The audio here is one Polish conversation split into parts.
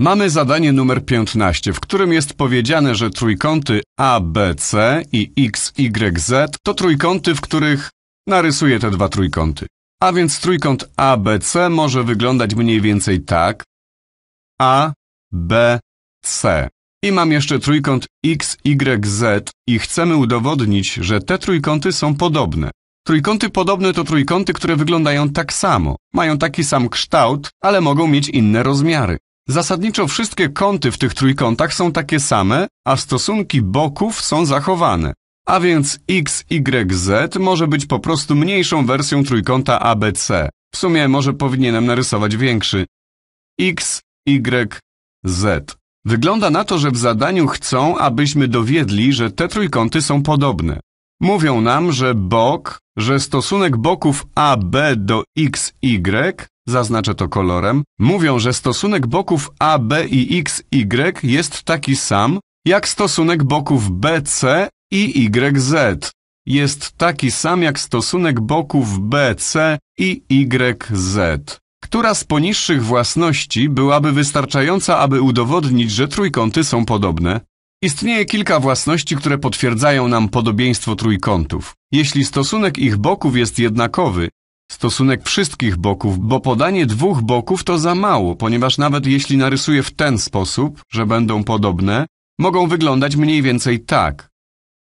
Mamy zadanie numer 15, w którym jest powiedziane, że trójkąty ABC i XYZ to trójkąty, w których narysuję te dwa trójkąty. A więc trójkąt ABC może wyglądać mniej więcej tak. A, B, C. I mam jeszcze trójkąt XYZ i chcemy udowodnić, że te trójkąty są podobne. Trójkąty podobne to trójkąty, które wyglądają tak samo, mają taki sam kształt, ale mogą mieć inne rozmiary. Zasadniczo wszystkie kąty w tych trójkątach są takie same, a stosunki boków są zachowane. A więc x, y, z może być po prostu mniejszą wersją trójkąta ABC. W sumie może powinienem narysować większy. x, y, z. Wygląda na to, że w zadaniu chcą, abyśmy dowiedli, że te trójkąty są podobne. Mówią nam, że bok, że stosunek boków AB do XY, zaznaczę to kolorem, mówią, że stosunek boków AB i XY jest taki sam, jak stosunek boków BC i YZ. Jest taki sam jak stosunek boków BC i YZ. Która z poniższych własności byłaby wystarczająca, aby udowodnić, że trójkąty są podobne? Istnieje kilka własności, które potwierdzają nam podobieństwo trójkątów. Jeśli stosunek ich boków jest jednakowy, stosunek wszystkich boków, bo podanie dwóch boków to za mało, ponieważ nawet jeśli narysuję w ten sposób, że będą podobne, mogą wyglądać mniej więcej tak.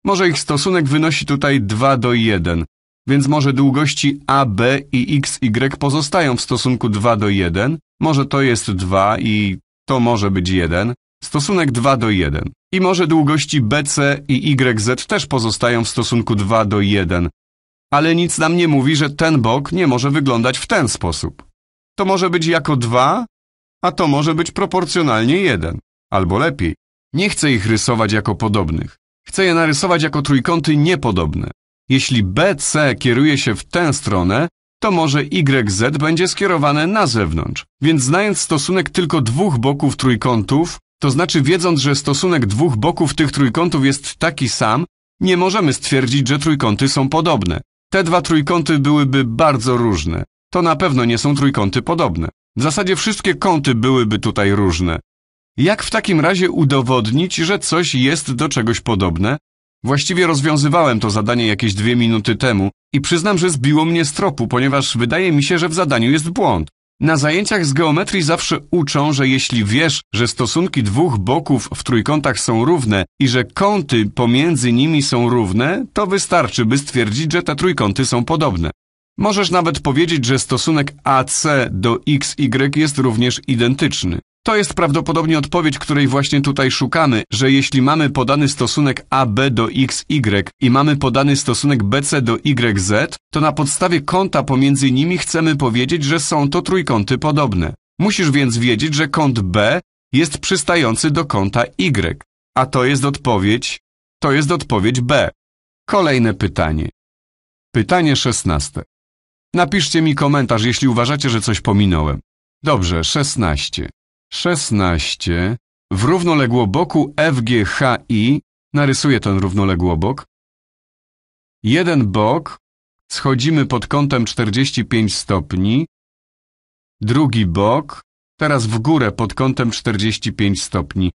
Może ich stosunek wynosi tutaj 2 do 1, więc może długości AB i XY pozostają w stosunku 2 do 1, może to jest 2 i to może być 1, stosunek 2 do 1 i może długości BC i YZ też pozostają w stosunku 2 do 1, ale nic nam nie mówi, że ten bok nie może wyglądać w ten sposób. To może być jako 2, a to może być proporcjonalnie 1, albo lepiej. Nie chcę ich rysować jako podobnych. Chcę je narysować jako trójkąty niepodobne. Jeśli BC kieruje się w tę stronę, to może YZ będzie skierowane na zewnątrz. Więc znając stosunek tylko dwóch boków trójkątów, to znaczy, wiedząc, że stosunek dwóch boków tych trójkątów jest taki sam, nie możemy stwierdzić, że trójkąty są podobne. Te dwa trójkąty byłyby bardzo różne. To na pewno nie są trójkąty podobne. W zasadzie wszystkie kąty byłyby tutaj różne. Jak w takim razie udowodnić, że coś jest do czegoś podobne? Właściwie rozwiązywałem to zadanie jakieś dwie minuty temu i przyznam, że zbiło mnie z tropu, ponieważ wydaje mi się, że w zadaniu jest błąd. Na zajęciach z geometrii zawsze uczą, że jeśli wiesz, że stosunki dwóch boków w trójkątach są równe i że kąty pomiędzy nimi są równe, to wystarczy, by stwierdzić, że te trójkąty są podobne. Możesz nawet powiedzieć, że stosunek AC do XY jest również identyczny. To jest prawdopodobnie odpowiedź, której właśnie tutaj szukamy, że jeśli mamy podany stosunek AB do XY i mamy podany stosunek BC do YZ, to na podstawie kąta pomiędzy nimi chcemy powiedzieć, że są to trójkąty podobne. Musisz więc wiedzieć, że kąt B jest przystający do kąta Y. A to jest odpowiedź... To jest odpowiedź B. Kolejne pytanie. Pytanie szesnaste. Napiszcie mi komentarz, jeśli uważacie, że coś pominąłem. Dobrze, szesnaście. 16. w równoległoboku FGHI narysuję ten równoległobok. Jeden bok schodzimy pod kątem 45 stopni, drugi bok, teraz w górę pod kątem 45 stopni.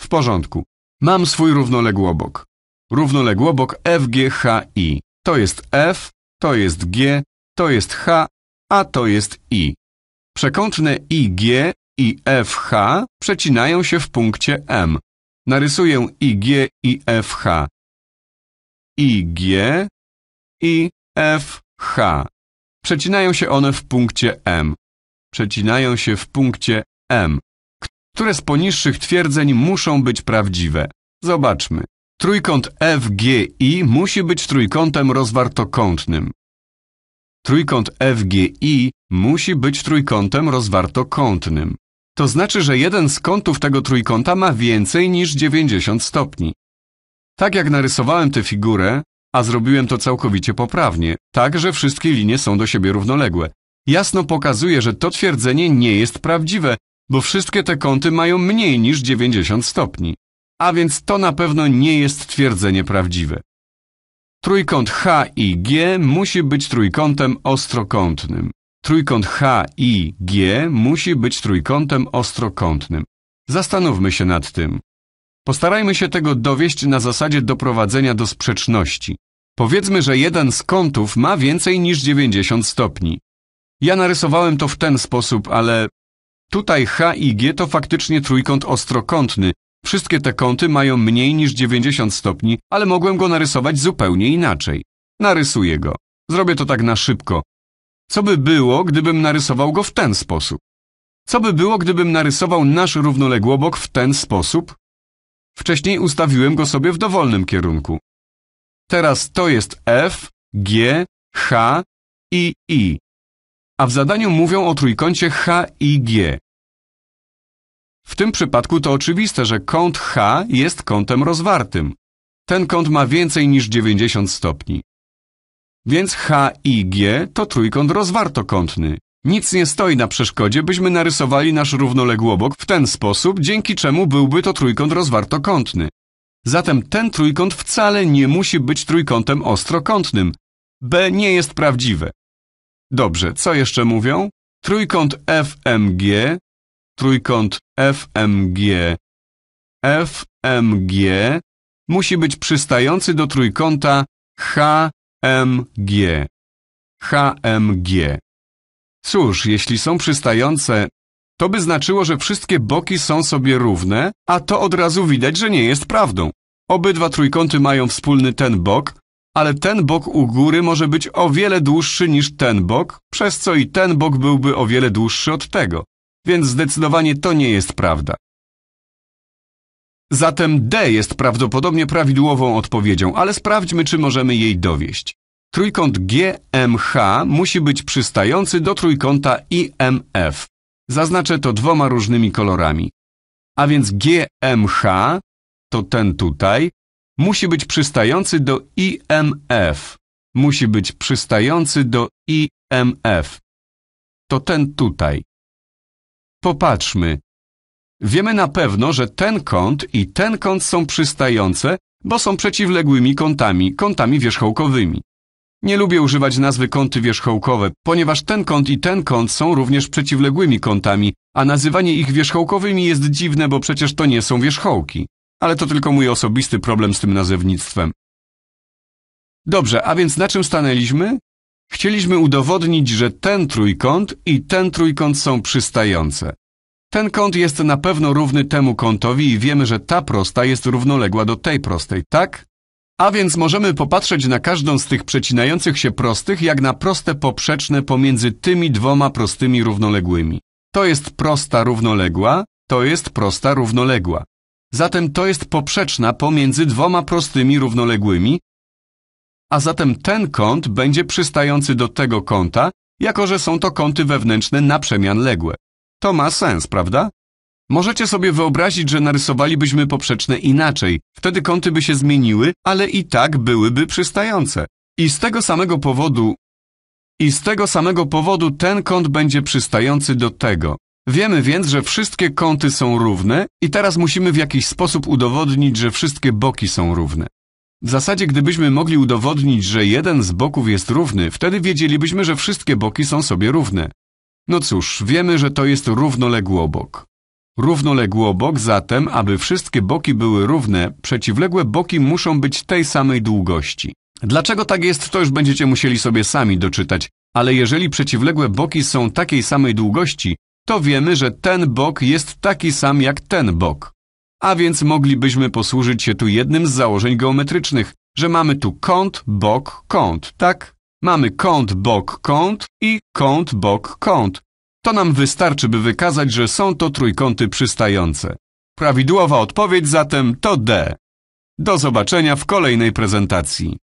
W porządku. Mam swój równoległobok. Równoległobok FGHI. To jest F, to jest G, to jest H, a to jest I. Przekątne IG i FH przecinają się w punkcie M. Narysuję IG i FH. IG i FH. Przecinają się one w punkcie M. Przecinają się w punkcie M, które z poniższych twierdzeń muszą być prawdziwe. Zobaczmy. Trójkąt FGI musi być trójkątem rozwartokątnym. Trójkąt FGI musi być trójkątem rozwartokątnym. To znaczy, że jeden z kątów tego trójkąta ma więcej niż 90 stopni. Tak jak narysowałem tę figurę, a zrobiłem to całkowicie poprawnie, tak że wszystkie linie są do siebie równoległe. Jasno pokazuje, że to twierdzenie nie jest prawdziwe, bo wszystkie te kąty mają mniej niż 90 stopni. A więc to na pewno nie jest twierdzenie prawdziwe. Trójkąt H i G musi być trójkątem ostrokątnym. Trójkąt HIG musi być trójkątem ostrokątnym. Zastanówmy się nad tym. Postarajmy się tego dowieść na zasadzie doprowadzenia do sprzeczności. Powiedzmy, że jeden z kątów ma więcej niż 90 stopni. Ja narysowałem to w ten sposób, ale tutaj H i G to faktycznie trójkąt ostrokątny. Wszystkie te kąty mają mniej niż 90 stopni, ale mogłem go narysować zupełnie inaczej. Narysuję go. Zrobię to tak na szybko. Co by było, gdybym narysował go w ten sposób? Co by było, gdybym narysował nasz równoległobok w ten sposób? Wcześniej ustawiłem go sobie w dowolnym kierunku. Teraz to jest F, G, H i I. A w zadaniu mówią o trójkącie H i G. W tym przypadku to oczywiste, że kąt H jest kątem rozwartym. Ten kąt ma więcej niż 90 stopni. Więc H i G to trójkąt rozwartokątny. Nic nie stoi na przeszkodzie, byśmy narysowali nasz równoległobok w ten sposób, dzięki czemu byłby to trójkąt rozwartokątny. Zatem ten trójkąt wcale nie musi być trójkątem ostrokątnym. B nie jest prawdziwe. Dobrze, co jeszcze mówią? Trójkąt FMG, trójkąt FMG, FMG musi być przystający do trójkąta H, MG. HMG. Cóż, jeśli są przystające, to by znaczyło, że wszystkie boki są sobie równe, a to od razu widać, że nie jest prawdą. Obydwa trójkąty mają wspólny ten bok, ale ten bok u góry może być o wiele dłuższy niż ten bok, przez co i ten bok byłby o wiele dłuższy od tego. Więc zdecydowanie to nie jest prawda. Zatem D jest prawdopodobnie prawidłową odpowiedzią, ale sprawdźmy, czy możemy jej dowieść. Trójkąt GMH musi być przystający do trójkąta IMF. Zaznaczę to dwoma różnymi kolorami. A więc GMH, to ten tutaj, musi być przystający do IMF. Musi być przystający do IMF. To ten tutaj. Popatrzmy. Wiemy na pewno, że ten kąt i ten kąt są przystające, bo są przeciwległymi kątami, kątami wierzchołkowymi. Nie lubię używać nazwy kąty wierzchołkowe, ponieważ ten kąt i ten kąt są również przeciwległymi kątami, a nazywanie ich wierzchołkowymi jest dziwne, bo przecież to nie są wierzchołki. Ale to tylko mój osobisty problem z tym nazewnictwem. Dobrze, a więc na czym stanęliśmy? Chcieliśmy udowodnić, że ten trójkąt i ten trójkąt są przystające. Ten kąt jest na pewno równy temu kątowi i wiemy, że ta prosta jest równoległa do tej prostej, tak? A więc możemy popatrzeć na każdą z tych przecinających się prostych jak na proste poprzeczne pomiędzy tymi dwoma prostymi równoległymi. To jest prosta równoległa, to jest prosta równoległa. Zatem to jest poprzeczna pomiędzy dwoma prostymi równoległymi, a zatem ten kąt będzie przystający do tego kąta, jako że są to kąty wewnętrzne naprzemianległe. To ma sens, prawda? Możecie sobie wyobrazić, że narysowalibyśmy poprzeczne inaczej. Wtedy kąty by się zmieniły, ale i tak byłyby przystające. I z tego samego powodu... I z tego samego powodu ten kąt będzie przystający do tego. Wiemy więc, że wszystkie kąty są równe i teraz musimy w jakiś sposób udowodnić, że wszystkie boki są równe. W zasadzie gdybyśmy mogli udowodnić, że jeden z boków jest równy, wtedy wiedzielibyśmy, że wszystkie boki są sobie równe. No cóż, wiemy, że to jest równoległy obok. Równoległy obok zatem, aby wszystkie boki były równe, przeciwległe boki muszą być tej samej długości. Dlaczego tak jest, to już będziecie musieli sobie sami doczytać, ale jeżeli przeciwległe boki są takiej samej długości, to wiemy, że ten bok jest taki sam jak ten bok. A więc moglibyśmy posłużyć się tu jednym z założeń geometrycznych, że mamy tu kąt, bok, kąt, tak? Mamy kąt, bok, kąt i kąt, bok, kąt. To nam wystarczy, by wykazać, że są to trójkąty przystające. Prawidłowa odpowiedź zatem to D. Do zobaczenia w kolejnej prezentacji.